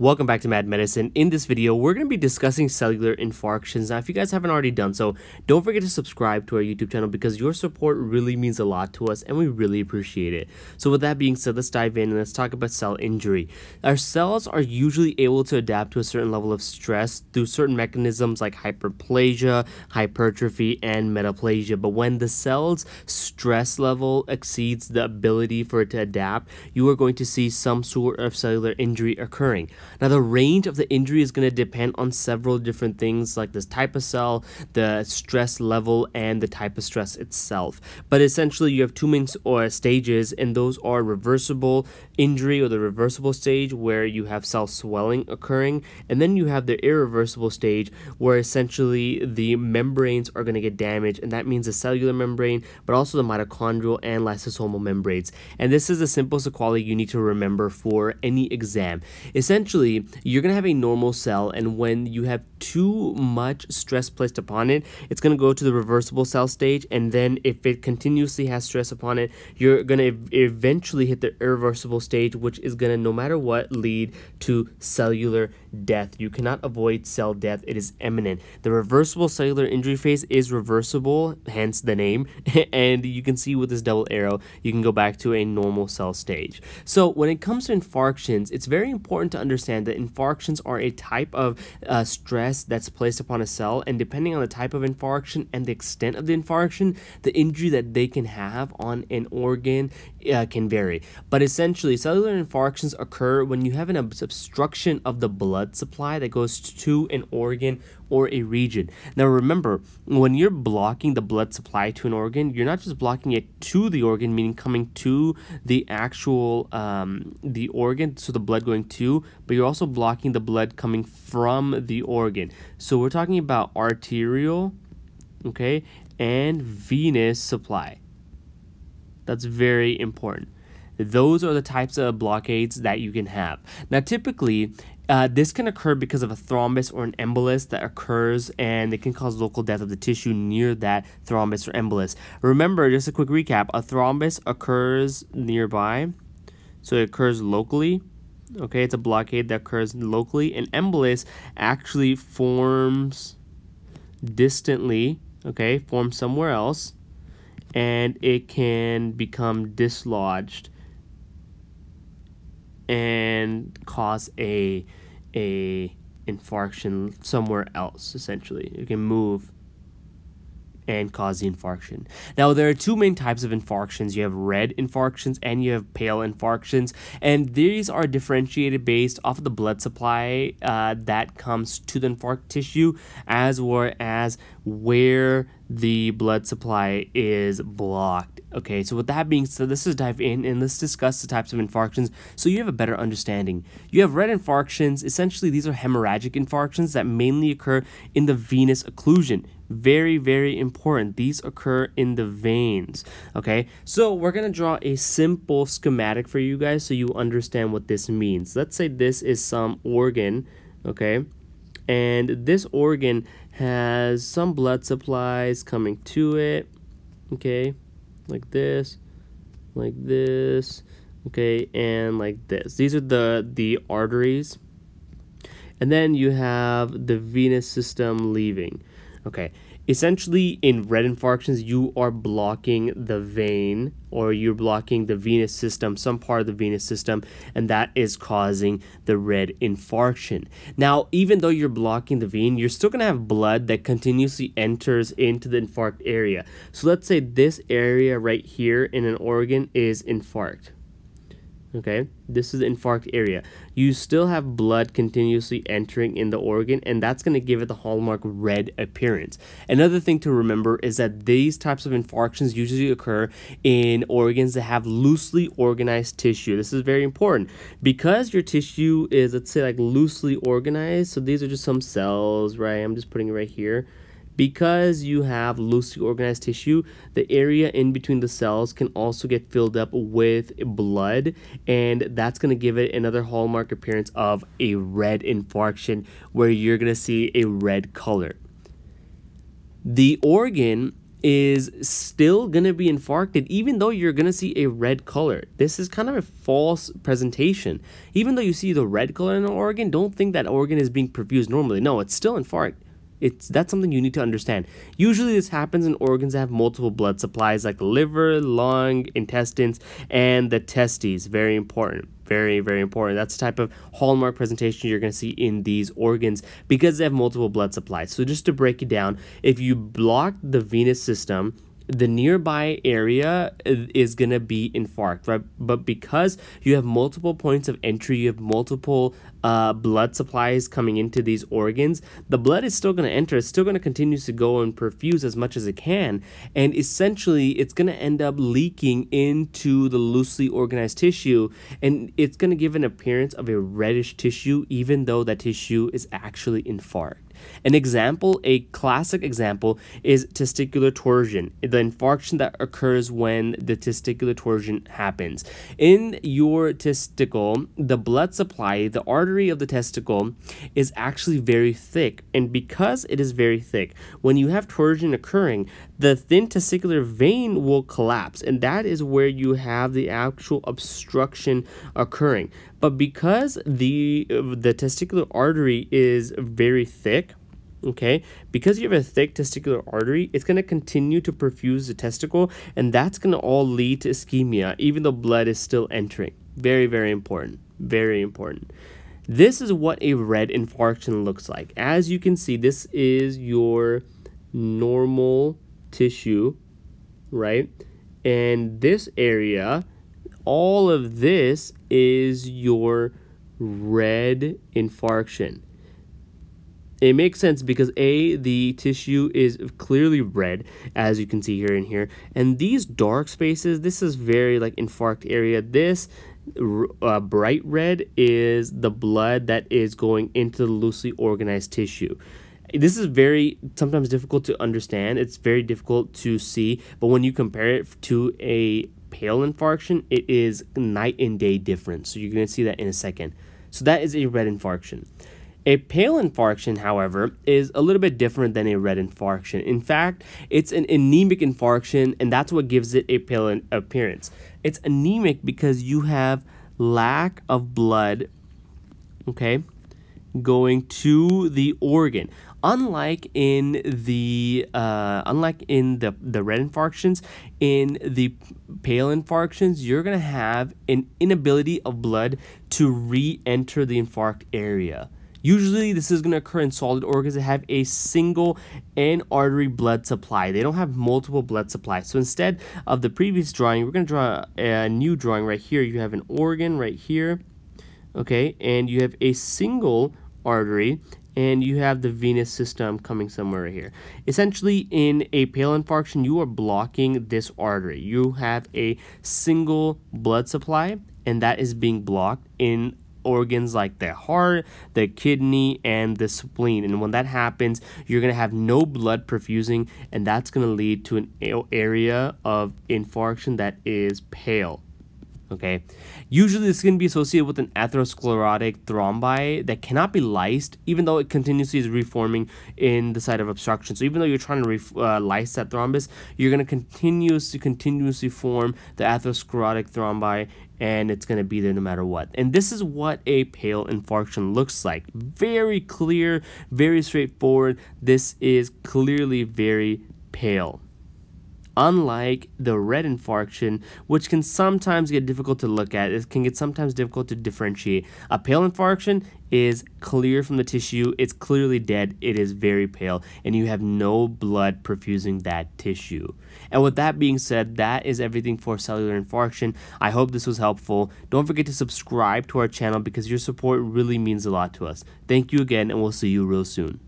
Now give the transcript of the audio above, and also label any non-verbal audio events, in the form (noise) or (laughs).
Welcome back to Mad Medicine. In this video, we're going to be discussing cellular infarctions. Now, if you guys haven't already done so, don't forget to subscribe to our YouTube channel because your support really means a lot to us and we really appreciate it. So with that being said, let's dive in and let's talk about cell injury. Our cells are usually able to adapt to a certain level of stress through certain mechanisms like hyperplasia, hypertrophy, and metaplasia. But when the cell's stress level exceeds the ability for it to adapt, you are going to see some sort of cellular injury occurring. Now, the range of the injury is going to depend on several different things like this type of cell, the stress level, and the type of stress itself. But essentially, you have two main or stages, and those are reversible injury or the reversible stage where you have cell swelling occurring, and then you have the irreversible stage where essentially the membranes are going to get damaged, and that means the cellular membrane, but also the mitochondrial and lysosomal membranes. And this is the simplest equality you need to remember for any exam. Essentially, you're going to have a normal cell, and when you have too much stress placed upon it, it's going to go to the reversible cell stage, and then if it continuously has stress upon it, you're going to eventually hit the irreversible stage, which is going to, no matter what, lead to cellular death. You cannot avoid cell death, it is imminent. The reversible cellular injury phase is reversible, hence the name. (laughs) and you can see with this double arrow, you can go back to a normal cell stage. So, when it comes to infarctions, it's very important to understand that infarctions are a type of uh, stress that's placed upon a cell, and depending on the type of infarction and the extent of the infarction, the injury that they can have on an organ uh, can vary. But essentially, Cellular infarctions occur when you have an obstruction of the blood supply that goes to an organ or a region. Now remember, when you're blocking the blood supply to an organ, you're not just blocking it to the organ, meaning coming to the actual um, the organ, so the blood going to, but you're also blocking the blood coming from the organ. So we're talking about arterial, okay, and venous supply. That's very important. Those are the types of blockades that you can have. Now, typically, uh, this can occur because of a thrombus or an embolus that occurs and it can cause local death of the tissue near that thrombus or embolus. Remember, just a quick recap a thrombus occurs nearby, so it occurs locally. Okay, it's a blockade that occurs locally. An embolus actually forms distantly, okay, forms somewhere else, and it can become dislodged and cause a a infarction somewhere else essentially it can move and cause the infarction. Now, there are two main types of infarctions. You have red infarctions and you have pale infarctions, and these are differentiated based off of the blood supply uh, that comes to the infarct tissue, as well as where the blood supply is blocked. Okay, so with that being said, let's just dive in and let's discuss the types of infarctions so you have a better understanding. You have red infarctions, essentially, these are hemorrhagic infarctions that mainly occur in the venous occlusion. Very, very important. These occur in the veins. Okay, so we're gonna draw a simple schematic for you guys so you understand what this means. Let's say this is some organ, okay, and this organ has some blood supplies coming to it okay like this like this okay and like this these are the the arteries and then you have the venous system leaving okay essentially in red infarctions you are blocking the vein or you're blocking the venous system some part of the venous system and that is causing the red infarction now even though you're blocking the vein you're still going to have blood that continuously enters into the infarct area so let's say this area right here in an organ is infarct okay this is the infarct area you still have blood continuously entering in the organ and that's going to give it the hallmark red appearance another thing to remember is that these types of infarctions usually occur in organs that have loosely organized tissue this is very important because your tissue is let's say like loosely organized so these are just some cells right i'm just putting it right here because you have loosely organized tissue, the area in between the cells can also get filled up with blood, and that's going to give it another hallmark appearance of a red infarction where you're going to see a red color. The organ is still going to be infarcted even though you're going to see a red color. This is kind of a false presentation. Even though you see the red color in an organ, don't think that organ is being perfused normally. No, it's still infarct it's that's something you need to understand. Usually this happens in organs that have multiple blood supplies like liver, lung, intestines, and the testes. Very important. Very, very important. That's the type of hallmark presentation you're going to see in these organs because they have multiple blood supplies. So just to break it down, if you block the venous system, the nearby area is going to be infarct, right? But because you have multiple points of entry, you have multiple uh, blood supplies coming into these organs, the blood is still going to enter. It's still going to continue to go and perfuse as much as it can. And essentially, it's going to end up leaking into the loosely organized tissue. And it's going to give an appearance of a reddish tissue, even though that tissue is actually infarct. An example, a classic example, is testicular torsion, the infarction that occurs when the testicular torsion happens. In your testicle, the blood supply, the artery of the testicle, is actually very thick. And because it is very thick, when you have torsion occurring, the thin testicular vein will collapse. And that is where you have the actual obstruction occurring. But because the the testicular artery is very thick, okay because you have a thick testicular artery it's going to continue to perfuse the testicle and that's going to all lead to ischemia even though blood is still entering very very important very important this is what a red infarction looks like as you can see this is your normal tissue right and this area all of this is your red infarction. It makes sense because A, the tissue is clearly red, as you can see here and here. And these dark spaces, this is very like infarct area. This uh, bright red is the blood that is going into the loosely organized tissue this is very sometimes difficult to understand it's very difficult to see but when you compare it to a pale infarction, it is night and day different. So you're going to see that in a second. So that is a red infarction. A pale infarction, however, is a little bit different than a red infarction. In fact, it's an anemic infarction, and that's what gives it a pale appearance. It's anemic because you have lack of blood, okay, going to the organ unlike in the uh, unlike in the the red infarctions, in the pale infarctions, you're gonna have an inability of blood to re-enter the infarct area. Usually, this is going to occur in solid organs that have a single and artery blood supply. They don't have multiple blood supplies. So instead of the previous drawing, we're going to draw a new drawing right here. You have an organ right here, okay, and you have a single artery and you have the venous system coming somewhere here. Essentially, in a pale infarction, you are blocking this artery. You have a single blood supply, and that is being blocked in organs like the heart, the kidney, and the spleen. And when that happens, you're going to have no blood perfusing, and that's going to lead to an area of infarction that is pale okay? Usually this can be associated with an atherosclerotic thrombi that cannot be lysed even though it continuously is reforming in the site of obstruction. So even though you're trying to uh, lyse that thrombus, you're going to continuously, continuously form the atherosclerotic thrombi and it's going to be there no matter what. And this is what a pale infarction looks like. Very clear, very straightforward. This is clearly very pale unlike the red infarction, which can sometimes get difficult to look at. It can get sometimes difficult to differentiate. A pale infarction is clear from the tissue, it's clearly dead, it is very pale, and you have no blood perfusing that tissue. And with that being said, that is everything for cellular infarction. I hope this was helpful. Don't forget to subscribe to our channel because your support really means a lot to us. Thank you again, and we'll see you real soon.